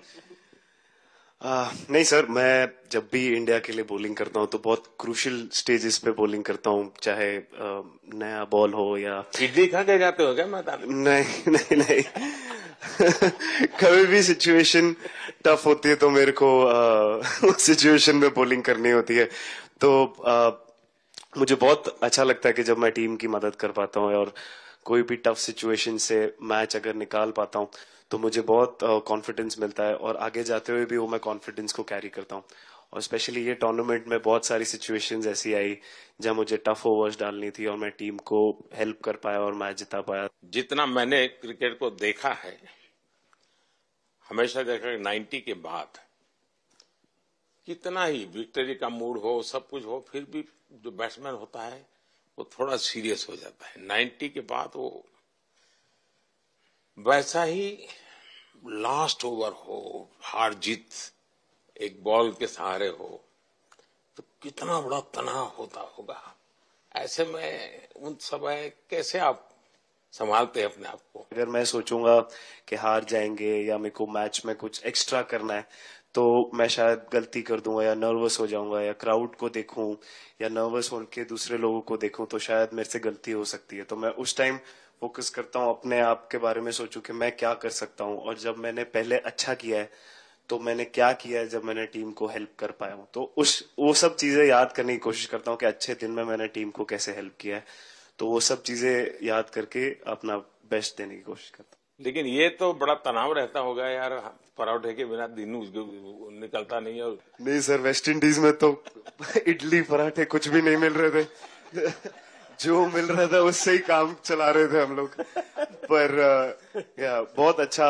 आ, नहीं सर मैं जब भी इंडिया के लिए बॉलिंग करता हूं तो बहुत क्रूशियल स्टेजेस पे बॉलिंग करता हूं चाहे नया बॉल हो या इडली खा के जाते हो क्या माता नहीं नहीं नहीं कभी भी सिचुएशन टफ होती है तो मेरे को सिचुएशन में बॉलिंग करनी होती है तो आ, मुझे बहुत अच्छा लगता है कि जब मैं टीम की मदद कर पाता हूँ और कोई भी टफ सिचुएशन से मैच अगर निकाल पाता हूँ तो मुझे बहुत कॉन्फिडेंस uh, मिलता है और आगे जाते हुए भी वो मैं कॉन्फिडेंस को कैरी करता हूँ और स्पेशली ये टूर्नामेंट में बहुत सारी सिचुएशंस ऐसी आई जहाँ मुझे टफ ओवर्स डालनी थी और मैं टीम को हेल्प कर पाया और मैच जिता पाया जितना मैंने क्रिकेट को देखा है हमेशा देखा नाइन्टी के बाद कितना ही विक्टरी का मूड हो सब कुछ हो फिर भी जो बैट्समैन होता है वो थोड़ा सीरियस हो जाता है 90 के बाद वो वैसा ही लास्ट ओवर हो हार जीत एक बॉल के सहारे हो तो कितना बड़ा तनाव होता होगा ऐसे में उन समय कैसे आप संभालते हैं अपने आप को अगर मैं सोचूंगा कि हार जाएंगे या मेरे को मैच में कुछ एक्स्ट्रा करना है तो मैं शायद गलती कर दूंगा या नर्वस हो जाऊंगा या क्राउड को देखूं या नर्वस होकर दूसरे लोगों को देखूं तो शायद मेरे से गलती हो सकती है तो मैं उस टाइम फोकस करता हूं अपने आप के बारे में सोचूं कि मैं क्या कर सकता हूं और जब मैंने पहले अच्छा किया है तो मैंने क्या किया है जब मैंने टीम को हेल्प कर पाया हूं तो उस वो सब चीजें याद करने की कोशिश करता हूं कि अच्छे दिन में मैंने टीम को कैसे हेल्प किया है तो वो सब चीजें याद करके अपना बेस्ट देने की कोशिश करता हूँ लेकिन ये तो बड़ा तनाव रहता होगा यार पराठे के बिना दिन निकलता नहीं है और... नहीं सर वेस्ट इंडीज में तो इडली पराठे कुछ भी नहीं मिल रहे थे जो मिल रहा था उससे ही काम चला रहे थे हम लोग पर या बहुत अच्छा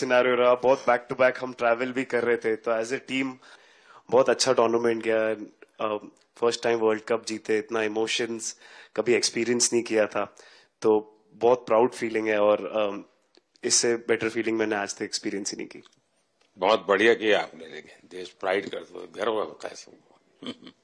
सिनारियो रहा बहुत बैक टू बैक हम ट्रैवल भी कर रहे थे तो एज ए टीम बहुत अच्छा टूर्नामेंट गया फर्स्ट टाइम वर्ल्ड कप जीते इतना इमोशंस कभी एक्सपीरियंस नहीं किया था तो बहुत प्राउड फीलिंग है और इससे बेटर फीलिंग मैंने आज तक एक्सपीरियंस ही नहीं की बहुत बढ़िया किया आपने लेकिन देश प्राइड करता गर्व होता है सबको